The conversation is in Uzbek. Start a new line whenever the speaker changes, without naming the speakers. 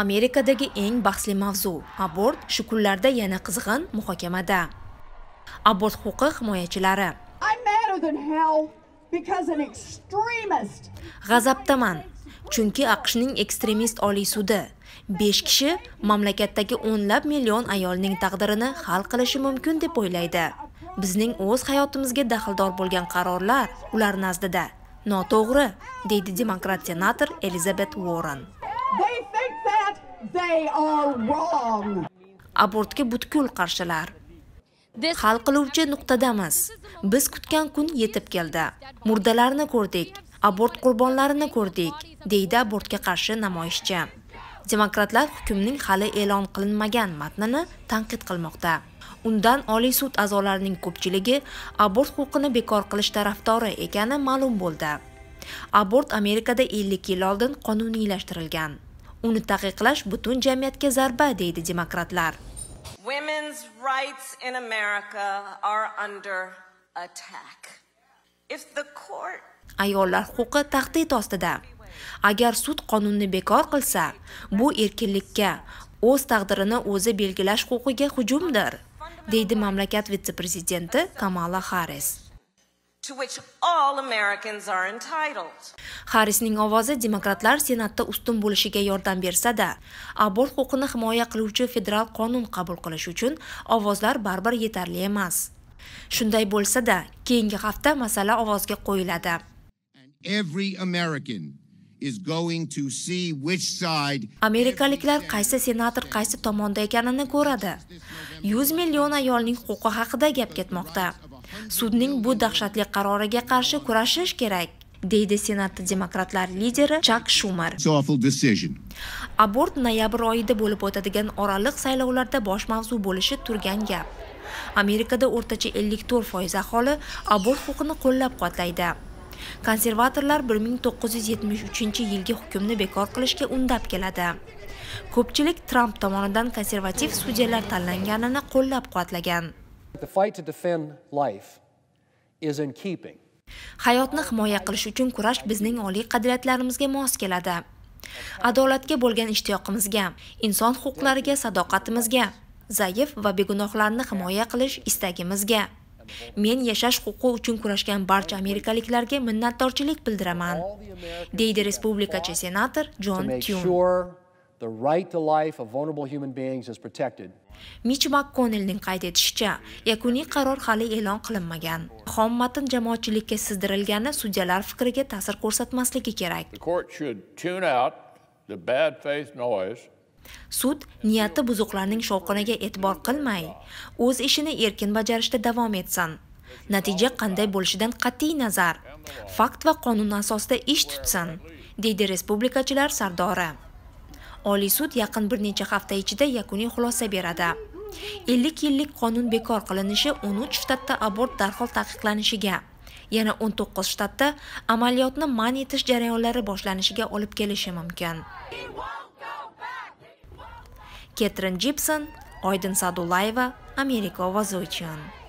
amerikadagi eng bahsli mavzu abort shu kunlarda yana qizg'in muhokamada abort huquqi himoyachilari g'azabdaman chunki aqshning ekstremist oliy sudi 5 kishi mamlakatdagi o'nlab million ayolning taqdirini hal qilishi mumkin deb o'ylaydi bizning o'z hayotimizga daxldor bo'lgan qarorlar ular nazdida noto'g'ri deydi demokrat senator elizabet Warren. They are wrong. Abortga butkul qarshilar. Hal qiluvchi nuqtadamiz. Biz kutgan kun yetib keldi. Murdalarni ko'rdik, abort qurbonlarini ko'rdik, deydi abortga qarshi namoyishchi. Demokratlar hukmning hali e'lon qilinmagan matnini tanqid qilmoqda. Undan Oliy sud a'zolarining ko'pchiligi abort huquqini bekor qilish tarafdori ekani ma'lum bo'ldi. Abort Amerikada 50 yil oldin qonuniylashtirilgan. uni taqiqlash butun jamiyatga zarba deydi demokratlar Women's rights in America are under attack. If the court ayollar huquqi tahdid ostida. Agar sud qonunni bekor qilsa, bu erkinlikka, o'z taqdirini o'zi belgilash huquqiga hujumdir, deydi mamlakat vitse-prezidenti Kamala Harris. to which all Americans are entitled. Harrisning ovozi demokratlar senatda ustun bo'lishiga yordam bersa-da, abort huquqini himoya qiluvchi federal qonun qabul qilish uchun ovozlar baribir yetarli emas. Shunday bo'lsa-da, keyingi hafta masala ovozga qo'yiladi. Every American is going to see which side Amerikaliklar qaysi senator qaysi tomonda ekanini ko'radi. 100 million ayolning huquqi haqida gap ketmoqda. sudning bu dahshatli qaroriga qarshi kurashish kerak deydi senatni demokratlar lideri chak shumar abort noyabr oyida bo'lib o'tadigan oraliq saylovlarda bosh mavzu bo'lishi turgan gap amerikada o'rtacha 54 foiz aholi abort huquqini qo'llab quvvatlaydi konservatorlar 1973 yilgi hukmni bekor qilishga undab keladi ko'pchilik tramp tomonidan konservativ sudyalar tanlanganini qo'llab quvvatlagan The fight to defend life is in keeping. Hayotni himoya qilish uchun kurash bizning oliy qadriyatlarimizga mos keladi. Adolatga bo'lgan ishtiyoqimizga, inson huquqlariga sadoqatimizga, zaif va begunohlarni himoya qilish istagimizga. Men yashash huquqi uchun kurashgan barcha amerikaliklarga minnatdorchilik bildiraman, deydi respublikachi senator Jon Tyun. the right to life of vulnerable human beings is protected. Mitch McConnellning qayd etishicha, yakuniy qaror hali e'lon qilinmagan. Xom matn jamoatchilikka sizdirilgani sudyalar fikriga ta'sir ko'rsatmasligi kerak. The court should tune out the bad faith noise Sud niyati buzuqlarning shovqiniga e'tibor qilmay, o'z ishini erkin bajarishda davom etsin. Natija qanday bo'lishidan qat'iy nazar, fakt va qonun asosida ish tutsin, deydi respublikachilar sardori. Oliy sud yaqin bir necha hafta ichida yakuniy xulosa beradi. 50 yillik qonun bekor qilinishi 13 shtatda abort darhol taqiqlanishiga, yana 19 shtatda amaliyotni man etish jarayonlari boshlanishiga olib kelishi mumkin. Ketrin Jipson, Oydin Sadullayeva, Amerika ovozi uchun